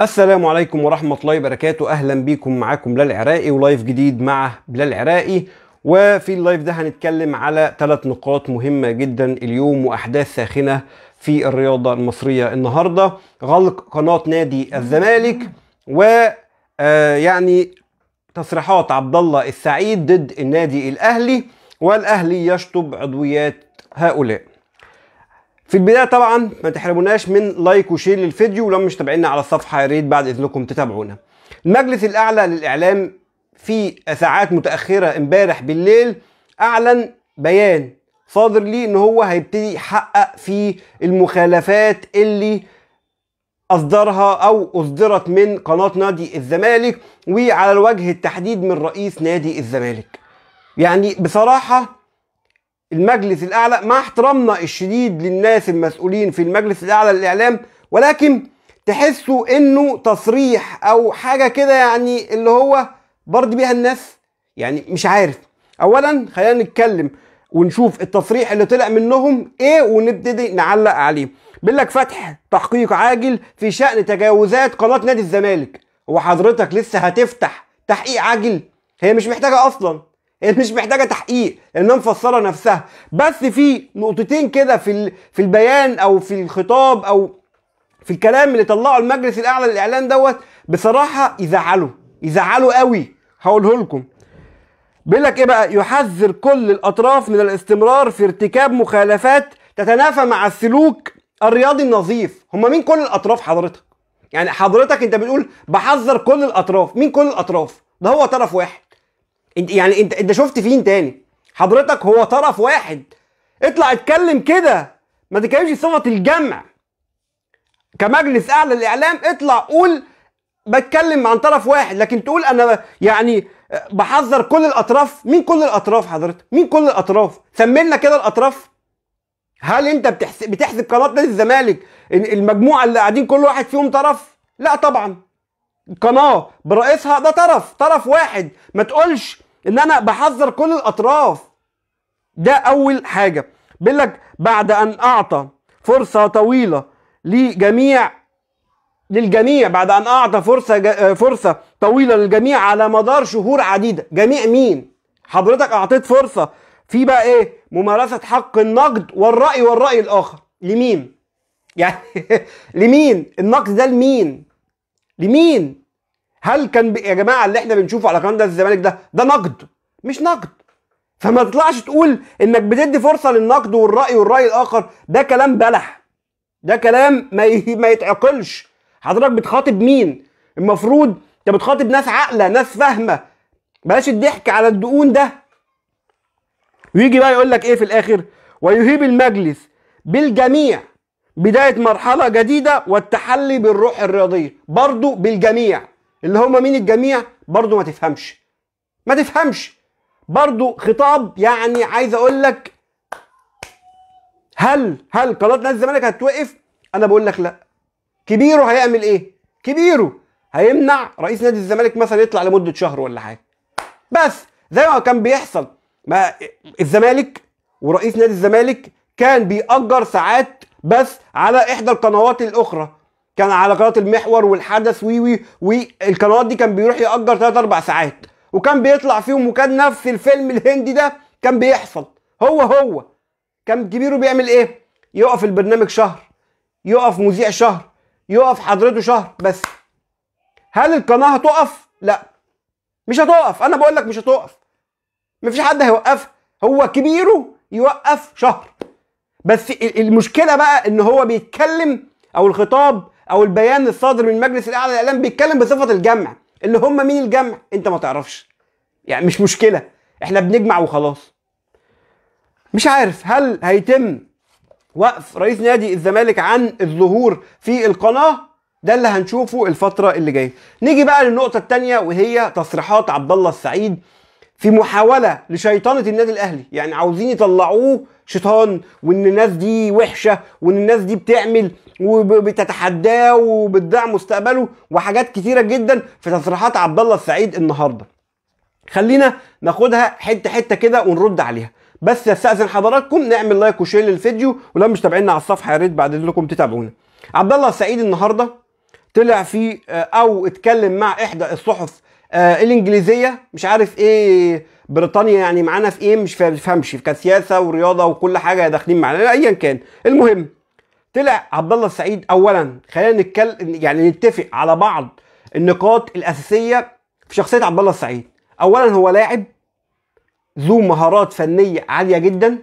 السلام عليكم ورحمة الله وبركاته أهلا بيكم معاكم بلال عراقي ولايف جديد مع بلال عراقي وفي اللايف ده هنتكلم على ثلاث نقاط مهمة جدا اليوم وأحداث ساخنة في الرياضة المصرية النهاردة غلق قناة نادي الزمالك و آه، يعني تصريحات عبد الله السعيد ضد النادي الأهلي والأهلي يشطب عضويات هؤلاء في البدايه طبعا ما تحرموناش من لايك وشير للفيديو ولو مش تابعينا على الصفحه يا ريت بعد اذنكم تتابعونا المجلس الاعلى للاعلام في ساعات متاخره امبارح بالليل اعلن بيان صادر ليه ان هو هيبتدي يحقق في المخالفات اللي اصدرها او اصدرت من قناه نادي الزمالك وعلى الوجه التحديد من رئيس نادي الزمالك يعني بصراحه المجلس الأعلى مع احترامنا الشديد للناس المسؤولين في المجلس الأعلى للإعلام ولكن تحسوا إنه تصريح أو حاجة كده يعني اللي هو برد بيها الناس يعني مش عارف أولا خلينا نتكلم ونشوف التصريح اللي طلع منهم ايه ونبتدي نعلق عليه بيقول لك فتح تحقيق عاجل في شأن تجاوزات قناة نادي الزمالك هو حضرتك لسه هتفتح تحقيق عاجل هي مش محتاجة أصلا هي مش محتاجه تحقيق لانها مفسره نفسها بس في نقطتين كده في في البيان او في الخطاب او في الكلام اللي طلعه المجلس الاعلى للاعلان دوت بصراحه يزعلوا يزعلوا قوي هقوله لكم بيقول لك ايه بقى يحذر كل الاطراف من الاستمرار في ارتكاب مخالفات تتنافى مع السلوك الرياضي النظيف هما مين كل الاطراف حضرتك يعني حضرتك انت بتقول بحذر كل الاطراف مين كل الاطراف ده هو طرف واحد انت يعني انت انت شفت فين تاني حضرتك هو طرف واحد اطلع اتكلم كده ما تتكلمش صفة الجمع كمجلس اعلى للاعلام اطلع قول بتكلم عن طرف واحد لكن تقول انا يعني بحذر كل الاطراف مين كل الاطراف حضرتك مين كل الاطراف سمينا كده الاطراف هل انت بتحسب بتحسب قناه نادي الزمالك المجموعه اللي قاعدين كل واحد فيهم طرف لا طبعا قناه برئيسها ده طرف طرف واحد ما تقولش ان انا بحذر كل الاطراف ده اول حاجه بيقول لك بعد ان اعطى فرصه طويله لجميع للجميع بعد ان اعطى فرصه ج... آه، فرصه طويله للجميع على مدار شهور عديده جميع مين حضرتك اعطيت فرصه في بقى ايه ممارسه حق النقد والراي والراي الاخر لمين يعني لمين النقد ده لمين لمين هل كان ب... يا جماعه اللي احنا بنشوفه على قناه نادي الزمالك ده ده نقد مش نقد فما تطلعش تقول انك بتدي فرصه للنقد والراي والراي الاخر ده كلام بلح ده كلام ما ي... ما يتعقلش حضرتك بتخاطب مين المفروض انت بتخاطب ناس عاقله ناس فاهمه بلاش الضحك على الدقون ده ويجي بقى يقول لك ايه في الاخر ويهيب المجلس بالجميع بدايه مرحله جديده والتحلي بالروح الرياضيه برضو بالجميع اللي هم مين الجميع برضو ما تفهمش ما تفهمش برضو خطاب يعني عايز اقول لك هل هل قناه نادي الزمالك هتوقف انا بقول لك لا كبيره هيعمل ايه كبيره هيمنع رئيس نادي الزمالك مثلا يطلع لمده شهر ولا حاجه بس زي ما كان بيحصل ما الزمالك ورئيس نادي الزمالك كان بيأجر ساعات بس على احدى القنوات الاخرى كان على قناه المحور والحدث وي وي والقنوات دي كان بيروح ياجر 3 4 ساعات وكان بيطلع فيهم وكان نفس الفيلم الهندي ده كان بيحصل هو هو كان كبيره بيعمل ايه يقف البرنامج شهر يقف مذيع شهر يقف حضرته شهر بس هل القناه هتقف لا مش هتقف انا بقول لك مش هتقف مفيش حد هيوقفها هو كبيره يوقف شهر بس المشكله بقى ان هو بيتكلم او الخطاب او البيان الصادر من المجلس الاعلى للاعلام بيتكلم بصفه الجمع اللي هم مين الجمع انت ما تعرفش يعني مش مشكله احنا بنجمع وخلاص مش عارف هل هيتم وقف رئيس نادي الزمالك عن الظهور في القناه ده اللي هنشوفه الفترة اللي جاية. نيجي بقى للنقطة الثانيه وهي تصريحات عبد الله السعيد في محاولة لشيطنة النادي الأهلي، يعني عاوزين يطلعوه شيطان وإن الناس دي وحشة وإن الناس دي بتعمل وبتتحداه وبتضيع مستقبله وحاجات كتيره جدا في تصريحات عبد الله السعيد النهارده خلينا ناخدها حته حته كده ونرد عليها بس استاذن حضراتكم نعمل لايك وشير للفيديو ولو مش تابعينا على الصفحه يا ريت بعد لكم تتابعونا عبد الله السعيد النهارده طلع في آه، او اتكلم مع احدى الصحف آه، الانجليزيه مش عارف ايه بريطانيا يعني معانا في ايه مش فاهمش كانت سياسه ورياضه وكل حاجه داخلين معانا ايا كان المهم طلع عبد الله السعيد اولا خلينا نتكلم يعني نتفق على بعض النقاط الاساسيه في شخصيه عبد الله السعيد اولا هو لاعب ذو مهارات فنيه عاليه جدا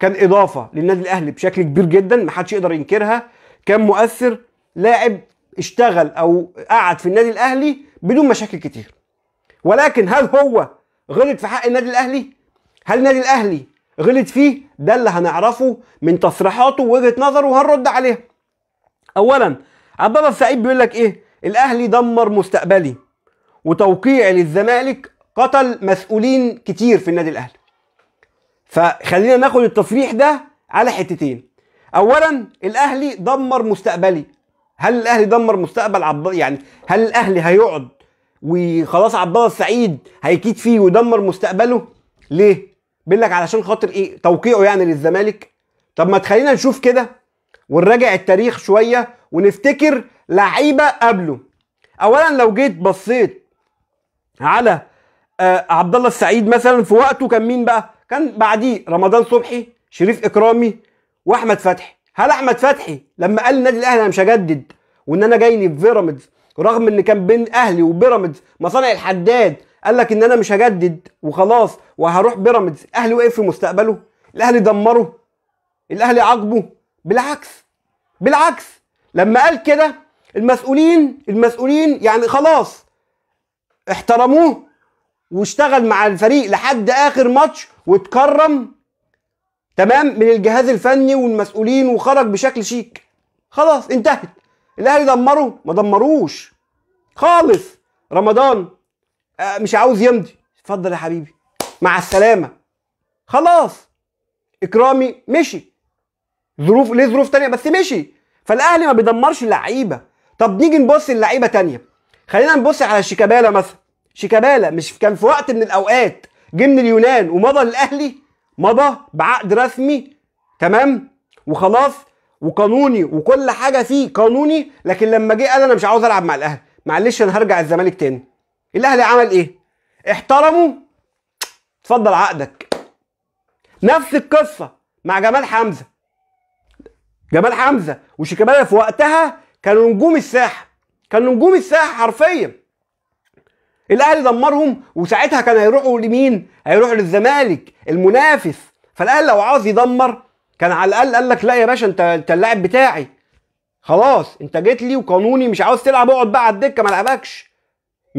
كان اضافه للنادي الاهلي بشكل كبير جدا محدش يقدر ينكرها كان مؤثر لاعب اشتغل او قعد في النادي الاهلي بدون مشاكل كتير ولكن هل هو غلط في حق النادي الاهلي هل النادي الاهلي غلط فيه ده اللي هنعرفه من تصريحاته ووجهه نظره وهنرد عليها اولا عبد الله السعيد بيقول لك ايه الاهلي دمر مستقبلي وتوقيع للزمالك قتل مسؤولين كتير في النادي الاهلي فخلينا ناخد التصريح ده على حتتين اولا الاهلي دمر مستقبلي هل الاهلي دمر مستقبل عبد يعني هل الاهلي هيقعد وخلاص عبد الله السعيد هيكيد فيه ويدمر مستقبله ليه بيقول لك علشان خاطر ايه توقيعه يعني للزمالك طب ما تخلينا نشوف كده ونراجع التاريخ شويه ونفتكر لعيبه قبله اولا لو جيت بصيت على آه عبد الله السعيد مثلا في وقته كان مين بقى كان بعديه رمضان صبحي شريف اكرامي واحمد فتحي هل احمد فتحي لما قال النادي الاهلي انا مش هجدد وان انا جاي لي في بيراميدز رغم ان كان بين اهلي وبيراميدز مصانع الحداد قال لك ان انا مش هجدد وخلاص وهروح بيراميدز الاهلي وقف في مستقبله الاهلي دمره الاهلي عاقبه بالعكس بالعكس لما قال كده المسؤولين المسؤولين يعني خلاص احترموه واشتغل مع الفريق لحد اخر ماتش واتكرم تمام من الجهاز الفني والمسؤولين وخرج بشكل شيك خلاص انتهت الاهلي دمره ما دمروش خالص رمضان آه، مش عاوز يمضي اتفضل يا حبيبي مع السلامه خلاص اكرامي مشي ظروف ليه ظروف تانية بس مشي فالاهلي ما بيدمرش اللعيبه طب نيجي نبص للعيبه تانية خلينا نبص على شيكابالا مثلا شيكابالا مش كان في وقت من الاوقات جه من اليونان ومضى للاهلي مضى بعقد رسمي تمام وخلاص وقانوني وكل حاجه فيه قانوني لكن لما جه قال انا مش عاوز العب مع الاهلي معلش انا هرجع الزمالك تاني الاهلي عمل ايه احترموا اتفضل عقدك نفس القصه مع جمال حمزه جمال حمزه وشيكابالا في وقتها كانوا نجوم الساحه كانوا نجوم الساحه حرفيا الاهلي دمرهم وساعتها كان هيروحوا لمين هيروحوا للزمالك المنافس فالاهلي لو عاوز يدمر كان على الاقل قال لك لا يا باشا انت انت اللاعب بتاعي خلاص انت جيت لي وقانوني مش عاوز تلعب اقعد بقى على الدكه ما العبكش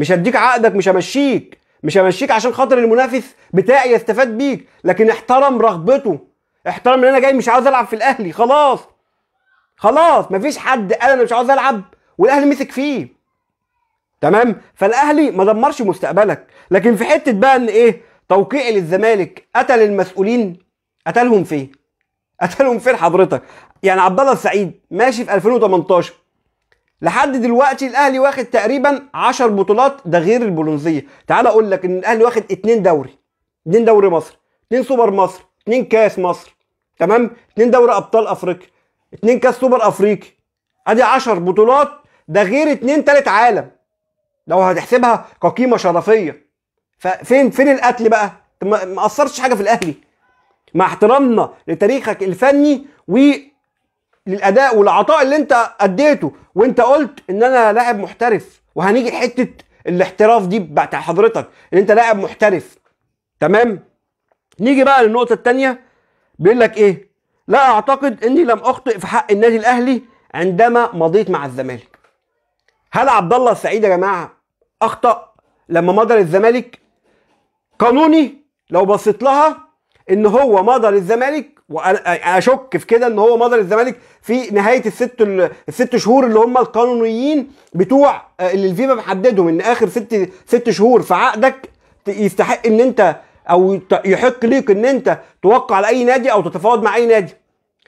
مش هديك عقدك مش همشيك مش همشيك عشان خاطر المنافس بتاعي يستفاد بيك لكن احترم رغبته احترم ان انا جاي مش عاوز العب في الاهلي خلاص خلاص مفيش حد قال انا مش عاوز العب والاهلي مسك فيه تمام فالاهلي ما دمرش مستقبلك لكن في حته بقى ان ايه توقيع للزمالك قتل المسؤولين قتلهم فين قتلهم فين حضرتك يعني عبد الله السعيد ماشي في 2018 لحد دلوقتي الاهلي واخد تقريبا 10 بطولات ده غير البرونزيه تعال اقول لك ان الاهلي واخد 2 دوري 2 دوري مصر 2 سوبر مصر 2 كاس مصر تمام 2 دوري ابطال افريقيا 2 كاس سوبر افريقي ادي 10 بطولات ده غير 2 تالت عالم لو هتحسبها كقيمه شرفيه ففين فين القتل بقى ما اثرتش حاجه في الاهلي مع احترامنا لتاريخك الفني و للاداء والعطاء اللي انت اديته وانت قلت ان انا لاعب محترف وهنيجي حته الاحتراف دي بتاع حضرتك ان انت لاعب محترف تمام نيجي بقى للنقطه الثانيه بيقول لك ايه لا اعتقد اني لم اخطئ في حق النادي الاهلي عندما مضيت مع الزمالك هل عبد الله السعيد يا جماعه اخطا لما مضى للزمالك قانوني لو بصيت لها ان هو مضى للزمالك وانا اشك في كده ان هو مضى للزمالك في نهايه الست الست شهور اللي هم القانونيين بتوع اللي الفيفا محددهم ان اخر ست ست شهور في عقدك يستحق ان انت او يحق ليك ان انت توقع لاي نادي او تتفاوض مع اي نادي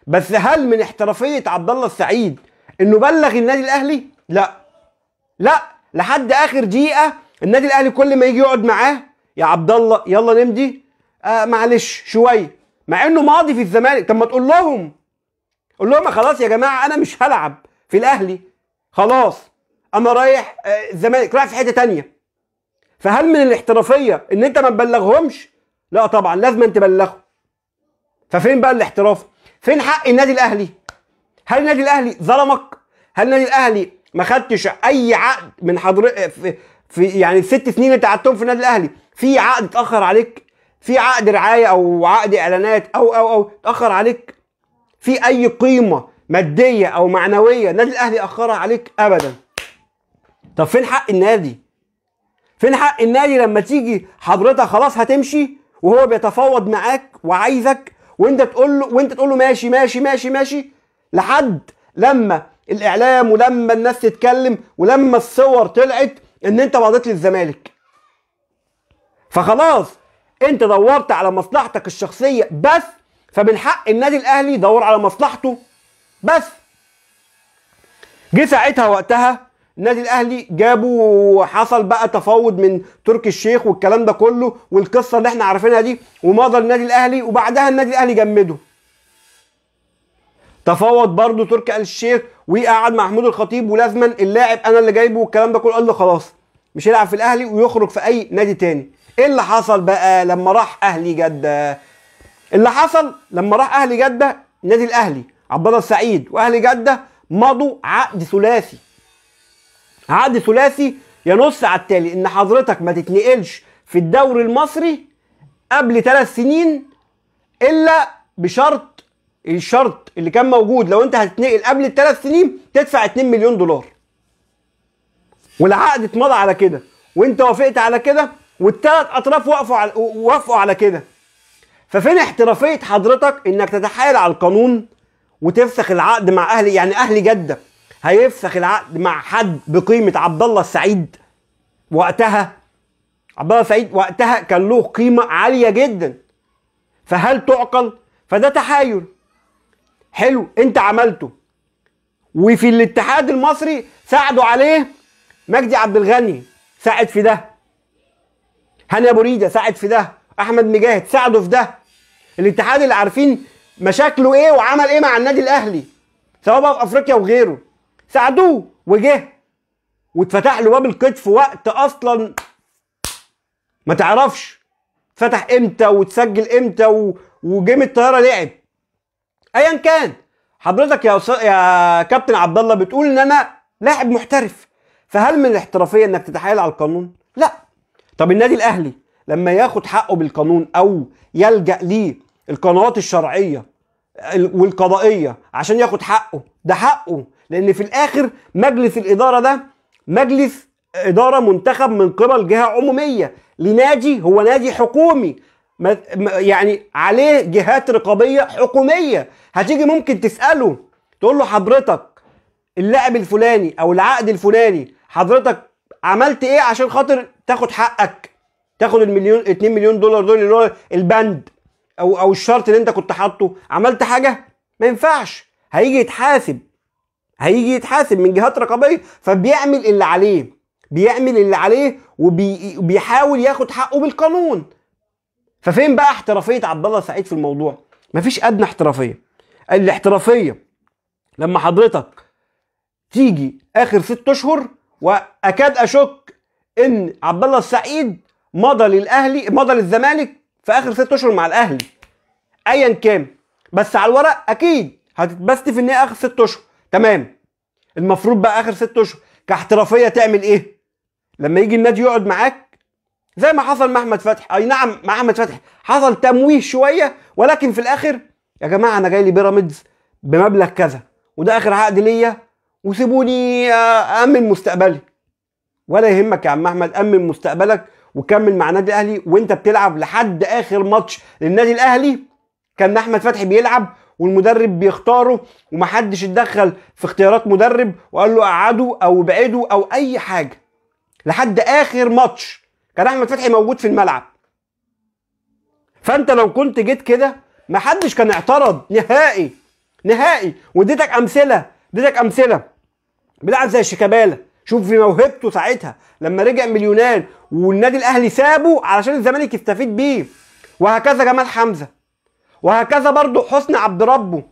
بس هل من احترافيه عبد الله السعيد انه بلغ النادي الاهلي لا لا لحد اخر دقيقه النادي الاهلي كل ما يجي يقعد معاه يا عبد الله يلا نمضي آه معلش شويه مع انه ماضي في الزمالك طب ما تقول لهم قول لهم خلاص يا جماعه انا مش هلعب في الاهلي خلاص انا رايح آه، الزمالك رايح في حته تانية فهل من الاحترافيه ان انت ما تبلغهمش لا طبعا لازم انت تبلغهم ففين بقى الاحتراف فين حق النادي الاهلي هل النادي الاهلي ظلمك هل النادي الاهلي ما خدتش اي عقد من حضر آه، في, في يعني الست سنين اللي قعدتهم في النادي الاهلي في عقد اتاخر عليك في عقد رعايه او عقد اعلانات او او او تاخر عليك في اي قيمه ماديه او معنويه النادي الاهلي اخرها عليك ابدا طب فين حق النادي فين حق النادي لما تيجي حضرتك خلاص هتمشي وهو بيتفاوض معاك وعايزك وانت تقول له وانت تقول له ماشي ماشي ماشي ماشي لحد لما الاعلام ولما الناس تتكلم ولما الصور طلعت ان انت مضيت للزمالك فخلاص انت دورت على مصلحتك الشخصيه بس فمن حق النادي الاهلي يدور على مصلحته بس جه ساعتها وقتها النادي الاهلي جابوا وحصل بقى تفاوض من تركي الشيخ والكلام ده كله والقصه اللي احنا عارفينها دي ومضى النادي الاهلي وبعدها النادي الاهلي جمده تفاوض برضه تركي آل الشيخ وقعد مع محمود الخطيب ولازما اللاعب انا اللي جايبه والكلام ده كله قال له خلاص مش هيلعب في الاهلي ويخرج في اي نادي تاني ايه اللي حصل بقى لما راح اهلي جده إيه اللي حصل لما راح اهلي جده النادي الاهلي عبد الله السعيد واهلي جده مضوا عقد ثلاثي عقد ثلاثي ينص على التالي ان حضرتك ما تتنقلش في الدوري المصري قبل ثلاث سنين الا بشرط الشرط اللي كان موجود لو انت هتتنقل قبل الثلاث سنين تدفع 2 مليون دولار والعقد اتمضى على كده وانت وافقت على كده والثلاث اطراف وقفوا على وافقوا على كده ففين احترافيه حضرتك انك تتحايل على القانون وتفسخ العقد مع اهلي يعني اهلي جده هيفسخ العقد مع حد بقيمه عبد الله السعيد وقتها عبد الله السعيد وقتها كان له قيمه عاليه جدا فهل تعقل فده تحايل حلو انت عملته وفي الاتحاد المصري ساعدوا عليه مجدي عبد الغني ساعد في ده هاني ابو ريده ساعد في ده احمد مجاهد ساعده في ده الاتحاد اللي عارفين مشاكله ايه وعمل ايه مع النادي الاهلي سواء بقى في افريقيا وغيره ساعدوه وجه واتفتح له باب القيد في وقت اصلا ما تعرفش فتح امتى وتسجل امتى و... وجيم الطياره لعب ايا كان حضرتك يا وص... يا كابتن عبد الله بتقول ان انا لاعب محترف فهل من الاحترافيه انك تتحايل على القانون لا طب النادي الاهلي لما ياخد حقه بالقانون او يلجا ليه القنوات الشرعيه والقضائيه عشان ياخد حقه ده حقه لان في الاخر مجلس الاداره ده مجلس اداره منتخب من قبل جهه عموميه لنادي هو نادي حكومي يعني عليه جهات رقابيه حكوميه هتيجي ممكن تساله تقول له حضرتك اللاعب الفلاني او العقد الفلاني حضرتك عملت ايه عشان خاطر تاخد حقك تاخد المليون 2 مليون دولار دول اللي هو البند او او الشرط اللي انت كنت حاطه عملت حاجه ما ينفعش هيجي يتحاسب هيجي يتحاسب من جهات رقابيه فبيعمل اللي عليه بيعمل اللي عليه وبيحاول ياخد حقه بالقانون ففين بقى احترافيه عبد الله سعيد في الموضوع مفيش ادنى احترافيه الاحترافيه لما حضرتك تيجي اخر ست اشهر واكاد اشك ان عبد الله السعيد مضى للاهلي مضى للزمالك في اخر ست اشهر مع الاهلي ايا كان بس على الورق اكيد هتتبست في ان هي اخر ست اشهر تمام المفروض بقى اخر ست اشهر كاحترافيه تعمل ايه؟ لما يجي النادي يقعد معاك زي ما حصل مع احمد فتحي اي نعم مع احمد فتحي حصل تمويه شويه ولكن في الاخر يا جماعه انا جاي لي بيراميدز بمبلغ كذا وده اخر عقد ليا وسيبوني آه، امن مستقبلي ولا يهمك يا عم احمد امن مستقبلك وكمل مع النادي الاهلي وانت بتلعب لحد اخر ماتش للنادي الاهلي كان احمد فتحي بيلعب والمدرب بيختاره ومحدش اتدخل في اختيارات مدرب وقال له قعده او بعده او اي حاجه لحد اخر ماتش كان احمد فتحي موجود في الملعب فانت لو كنت جيت كده محدش كان اعترض نهائي نهائي واديتك امثله اديتك امثله بيلعب زي شيكابالا شوف في موهبته ساعتها لما رجع من اليونان والنادي الاهلي سابه علشان الزمالك يستفيد بيه وهكذا جمال حمزه وهكذا برضه حسني عبد ربه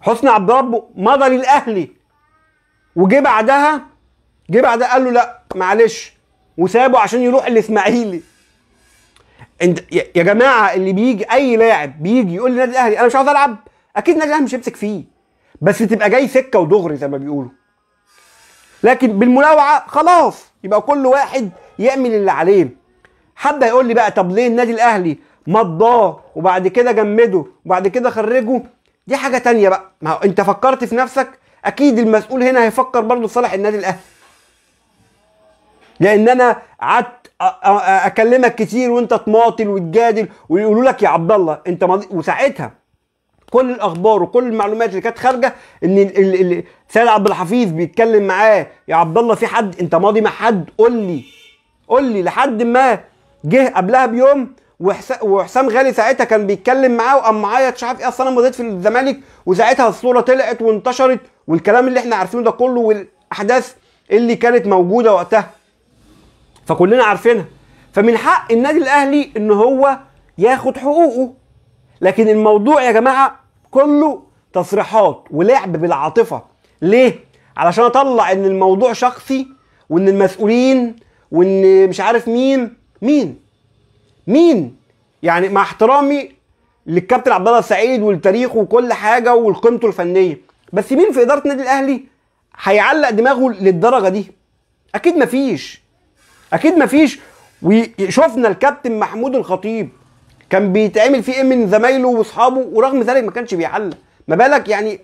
حسني عبد ربه مضى للاهلي وجه بعدها جه بعدها قال له لا معلش وسابه عشان يروح الاسماعيلي انت يا جماعه اللي بيجي اي لاعب بيجي يقول للنادي الاهلي انا مش عاوز العب اكيد النادي الاهلي مش هيمسك فيه بس تبقى جاي سكه ودغري زي ما بيقولوا لكن بالمراوعه خلاص يبقى كل واحد يعمل اللي عليه حد هيقول لي بقى طب ليه النادي الاهلي مضاه وبعد كده جمده وبعد كده خرجه دي حاجه تانية بقى ما هو انت فكرت في نفسك اكيد المسؤول هنا هيفكر برضه في صالح النادي الاهلي لان انا قعدت اكلمك كتير وانت تماطل وتجادل ويقولوا لك يا عبد الله انت وساعتها كل الاخبار وكل المعلومات اللي كانت خارجه ان سيد عبد الحفيظ بيتكلم معاه يا عبد الله في حد انت ماضي مع حد قول لي قول لي لحد ما جه قبلها بيوم وحسام غالي ساعتها كان بيتكلم معاه وقام معيط مش عارف ايه اصل انا مضيت في الزمالك وساعتها الصوره طلعت وانتشرت والكلام اللي احنا عارفينه ده كله والاحداث اللي كانت موجوده وقتها فكلنا عارفينها فمن حق النادي الاهلي ان هو ياخد حقوقه لكن الموضوع يا جماعه كله تصريحات ولعب بالعاطفه ليه علشان اطلع ان الموضوع شخصي وان المسؤولين وان مش عارف مين مين مين يعني مع احترامي للكابتن عبد الله السعيد ولتاريخه وكل حاجه ولقيمته الفنيه بس مين في اداره النادي الاهلي هيعلق دماغه للدرجه دي اكيد مفيش اكيد مفيش وشفنا الكابتن محمود الخطيب كان بيتعمل فيه ايه من زمايله واصحابه ورغم ذلك ما كانش بيعلق ما بالك يعني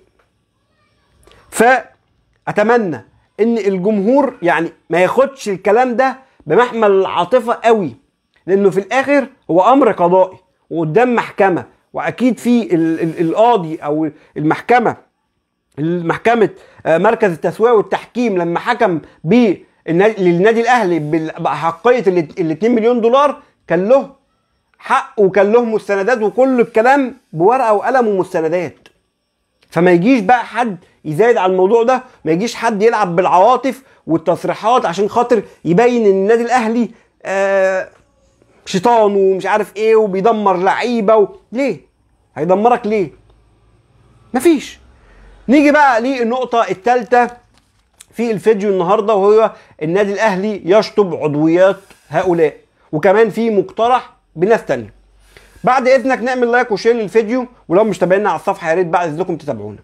فاتمنى ان الجمهور يعني ما ياخدش الكلام ده بمحمل العاطفه قوي لانه في الاخر هو امر قضائي وقدام محكمه واكيد في القاضي او المحكمه محكمه آه، مركز التسويه والتحكيم لما حكم بالنادي للنادي الاهلي باحقيه ال 2 مليون دولار كان له حق وكان لهم مستندات وكل الكلام بورقه وقلم ومستندات فما يجيش بقى حد يزايد على الموضوع ده ما يجيش حد يلعب بالعواطف والتصريحات عشان خاطر يبين ان النادي الاهلي آه شيطان ومش عارف ايه وبيدمر لعيبه و... ليه هيدمرك ليه مفيش نيجي بقى للنقطه الثالثه في الفيديو النهارده وهو النادي الاهلي يشطب عضويات هؤلاء وكمان في مقترح بناس تانية بعد اذنك نعمل لايك وشير للفيديو ولو مش تابعنا على الصفحه يا ريت بعد اذنكم تتابعونا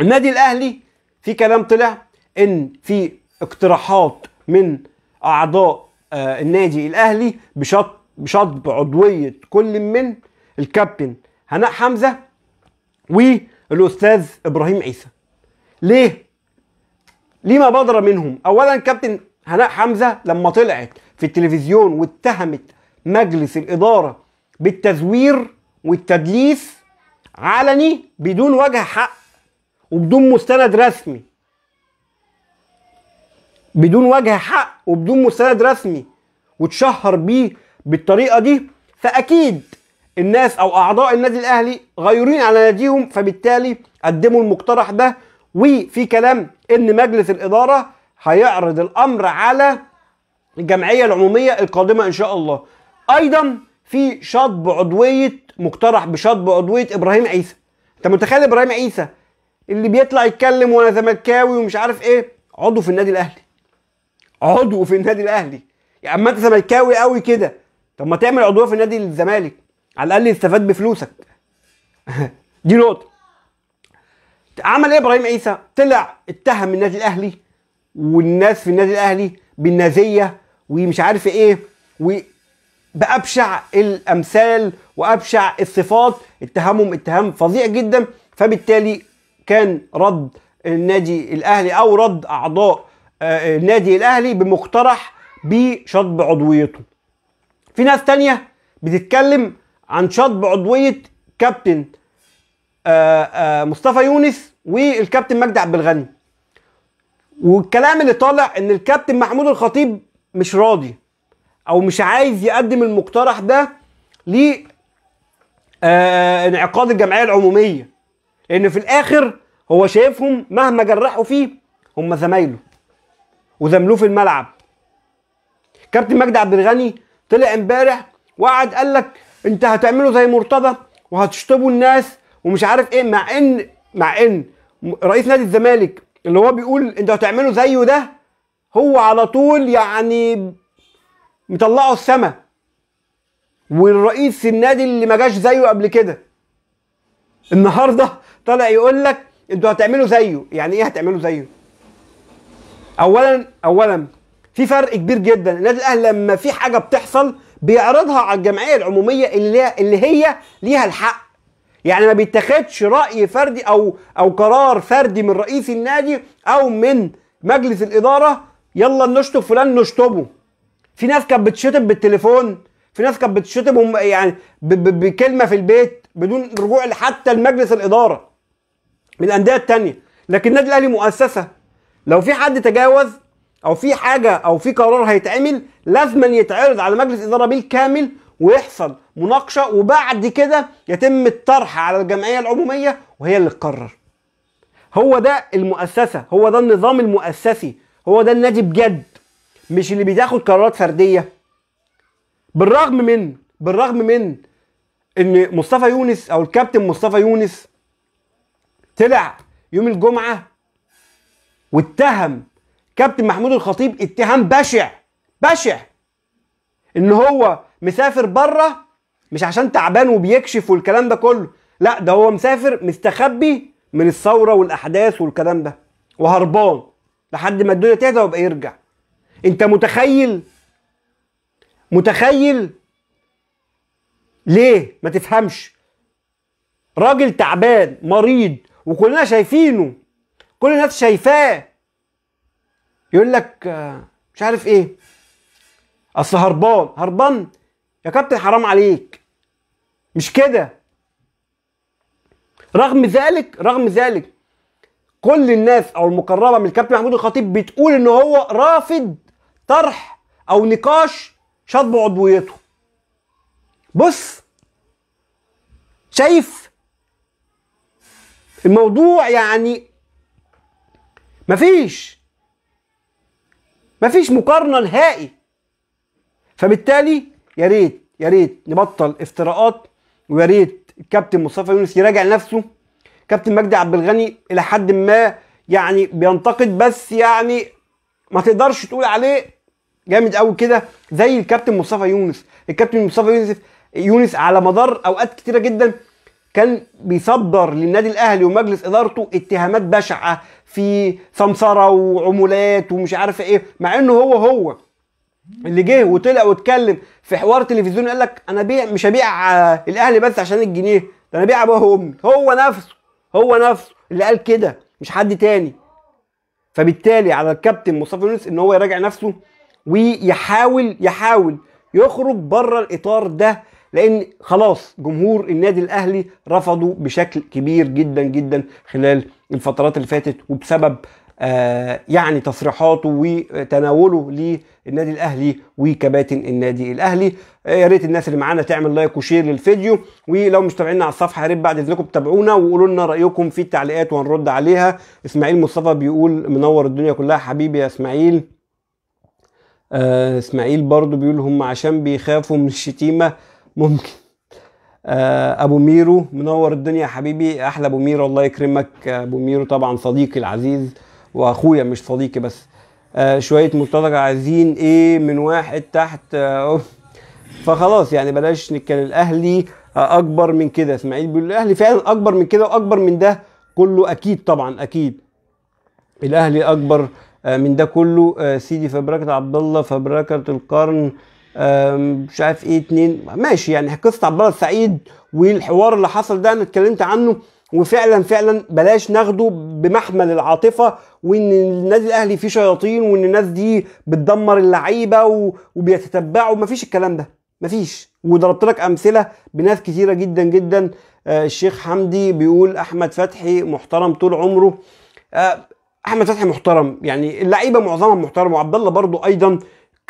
النادي الاهلي في كلام طلع ان في اقتراحات من اعضاء آه، النادي الاهلي بشط بشطب عضويه كل من الكابتن هناء حمزه والاستاذ ابراهيم عيسى ليه ليه ما بدر منهم اولا كابتن هناء حمزه لما طلعت في التلفزيون واتهمت مجلس الإدارة بالتزوير والتدليس علني بدون وجه حق وبدون مستند رسمي بدون وجه حق وبدون مستند رسمي وتشهر بيه بالطريقة دي فأكيد الناس أو أعضاء النادي الأهلي غيرين على ناديهم فبالتالي قدموا المقترح ده وفي كلام إن مجلس الإدارة هيعرض الأمر على الجمعية العمومية القادمة إن شاء الله ايضا في شطب عضويه مقترح بشطب عضويه ابراهيم عيسى انت متخيل ابراهيم عيسى اللي بيطلع يتكلم وانا زملكاوي ومش عارف ايه عضو في النادي الاهلي عضو في النادي الاهلي يا عم انت زملكاوي قوي كده طب ما تعمل عضويه في نادي الزمالك على الاقل يستفاد بفلوسك دي نقطه عمل ايه ابراهيم عيسى طلع اتهم النادي الاهلي والناس في النادي الاهلي بالنازيه ومش عارف ايه بابشع الامثال وابشع الصفات اتهمهم اتهام فظيع جدا فبالتالي كان رد النادي الاهلي او رد اعضاء آه، النادي الاهلي بمقترح بشطب عضويته في ناس تانية بتتكلم عن شطب عضوية كابتن آه، آه، مصطفى يونس والكابتن مجدي عبد الغني والكلام اللي طالع ان الكابتن محمود الخطيب مش راضي او مش عايز يقدم المقترح ده ل آه، آه، انعقاد الجمعيه العموميه لان في الاخر هو شايفهم مهما جرحوا فيه هم زمايله وزملوه في الملعب كابتن مجدي عبد الغني طلع امبارح وقعد قال لك انت هتعمله زي مرتضى وهتشطبوا الناس ومش عارف ايه مع ان مع ان رئيس نادي الزمالك اللي هو بيقول انت هتعمله زيه ده هو على طول يعني مطلعه السما والرئيس النادي اللي ما جاش زيه قبل كده النهارده طالع يقول لك انتوا هتعملوا زيه يعني ايه هتعملوا زيه اولا اولا في فرق كبير جدا النادي الاهلي لما في حاجه بتحصل بيعرضها على الجمعيه العموميه اللي اللي هي ليها الحق يعني ما بيتاخدش راي فردي او او قرار فردي من رئيس النادي او من مجلس الاداره يلا نشطب فلان نشطبه في ناس كانت بتشتم بالتليفون في ناس كانت بتشتم يعني بكلمه في البيت بدون رجوع حتى لمجلس الاداره من الانديه الثانيه لكن النادي الاهلي مؤسسه لو في حد تجاوز او في حاجه او في قرار هيتعمل لازما يتعرض على مجلس اداره بالكامل ويحصل مناقشه وبعد كده يتم الطرح على الجمعيه العموميه وهي اللي تقرر هو ده المؤسسه هو ده النظام المؤسسي هو ده النادي بجد مش اللي بتاخد قرارات فرديه بالرغم من بالرغم من ان مصطفى يونس او الكابتن مصطفى يونس طلع يوم الجمعه واتهم كابتن محمود الخطيب اتهام بشع بشع ان هو مسافر بره مش عشان تعبان وبيكشف والكلام ده كله لا ده هو مسافر مستخبي من الثوره والاحداث والكلام ده وهربان لحد ما الدنيا تهدى ويبقى يرجع انت متخيل متخيل ليه ما تفهمش راجل تعبان مريض وكلنا شايفينه كل الناس شايفاه يقول لك آه، مش عارف ايه اصل هربان هربان يا كابتن حرام عليك مش كده رغم ذلك رغم ذلك كل الناس او المقربه من الكابتن محمود الخطيب بتقول ان هو رافض طرح او نقاش شطب عضويته بص شايف الموضوع يعني مفيش مفيش مقارنه نهائي فبالتالي يا ريت يا ريت نبطل افتراءات ويا ريت الكابتن مصطفى يونس يراجع نفسه كابتن مجدي عبد الغني الى حد ما يعني بينتقد بس يعني ما تقدرش تقول عليه جامد قوي كده زي الكابتن مصطفى يونس الكابتن مصطفى يونس يونس على مدار اوقات كتيره جدا كان بيصدر للنادي الاهلي ومجلس ادارته اتهامات بشعه في سمسره وعمولات ومش عارف ايه مع انه هو هو اللي جه وطلع واتكلم في حوار تلفزيوني قال لك انا بيع مش هبيع آه، الاهلي بس عشان الجنيه ده انا بيع ابوه وامي هو نفسه هو نفسه اللي قال كده مش حد تاني فبالتالي على الكابتن مصطفى يونس ان هو يراجع نفسه ويحاول يحاول يخرج بره الاطار ده لان خلاص جمهور النادي الاهلي رفضوا بشكل كبير جدا جدا خلال الفترات اللي فاتت وبسبب آه يعني تصريحاته وتناوله للنادي الاهلي وكباتن النادي الاهلي آه، يا ريت الناس اللي معانا تعمل لايك وشير للفيديو ولو مش تابعينا على الصفحه يا ريت بعد اذنكم تتابعونا وقولوا لنا رايكم في التعليقات وهنرد عليها اسماعيل مصطفى بيقول منور الدنيا كلها حبيبي يا اسماعيل آه اسماعيل برضو بيقول هم عشان بيخافوا من الشتيمة ممكن آه ابو ميرو منور الدنيا حبيبي احلى ابو ميرو الله يكرمك ابو ميرو طبعا صديقي العزيز واخويا مش صديقي بس آه شويه مرتضى عايزين ايه من واحد تحت آه فخلاص يعني بلاش نتكلم الاهلي اكبر من كده اسماعيل بيقول الاهلي فعلا اكبر من كده واكبر من ده كله اكيد طبعا اكيد الاهلي اكبر آه، من ده كله آه، سيدي فبركه عبد الله فبركه القرن مش عارف ايه اتنين ماشي يعني قصه عبد الله السعيد والحوار اللي حصل ده انا اتكلمت عنه وفعلا فعلا بلاش ناخده بمحمل العاطفه وان النادي الاهلي فيه شياطين وان الناس دي بتدمر اللعيبه وبيتتبعوا مفيش الكلام ده مفيش وضربت لك امثله بناس كثيره جدا جدا آه، الشيخ حمدي بيقول احمد فتحي محترم طول عمره احمد فتحي محترم يعني اللعيبه معظمها محترم وعبد الله برضه ايضا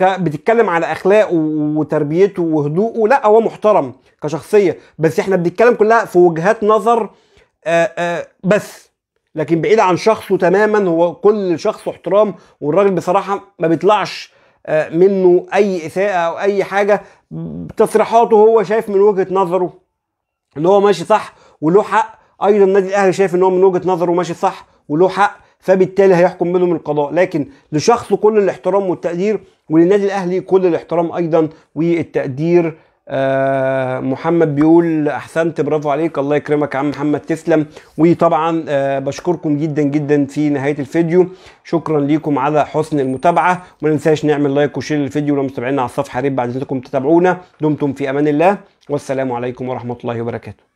بتتكلم على اخلاقه وتربيته وهدوءه لا هو محترم كشخصيه بس احنا بنتكلم كلها في وجهات نظر آآ آه، آآ آه، بس لكن بعيد عن شخصه تماما هو كل شخص احترام والراجل بصراحه ما بيطلعش آه، منه اي اساءه او اي حاجه تصريحاته هو شايف من وجهه نظره ان هو ماشي صح وله حق ايضا النادي الاهلي شايف ان هو من وجهه نظره ماشي صح وله حق فبالتالي هيحكم منهم القضاء لكن لشخصه كل الاحترام والتقدير وللنادي الاهلي كل الاحترام ايضا والتقدير آه محمد بيقول احسنت برافو عليك الله يكرمك يا عم محمد تسلم وطبعا آه بشكركم جدا جدا في نهايه الفيديو شكرا ليكم على حسن المتابعه وما ننساش نعمل لايك وشير للفيديو لو متابعينا على الصفحه يا ريت بعد اذنكم تتابعونا دمتم في امان الله والسلام عليكم ورحمه الله وبركاته